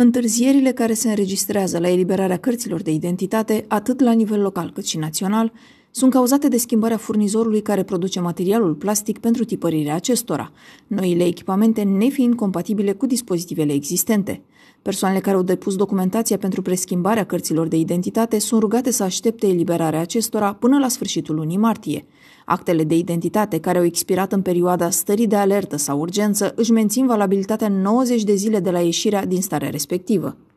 Întârzierile care se înregistrează la eliberarea cărților de identitate, atât la nivel local cât și național, sunt cauzate de schimbarea furnizorului care produce materialul plastic pentru tipărirea acestora, noile echipamente nefiind compatibile cu dispozitivele existente. Persoanele care au depus documentația pentru preschimbarea cărților de identitate sunt rugate să aștepte eliberarea acestora până la sfârșitul lunii martie. Actele de identitate care au expirat în perioada stării de alertă sau urgență își mențin valabilitatea 90 de zile de la ieșirea din starea respectivă.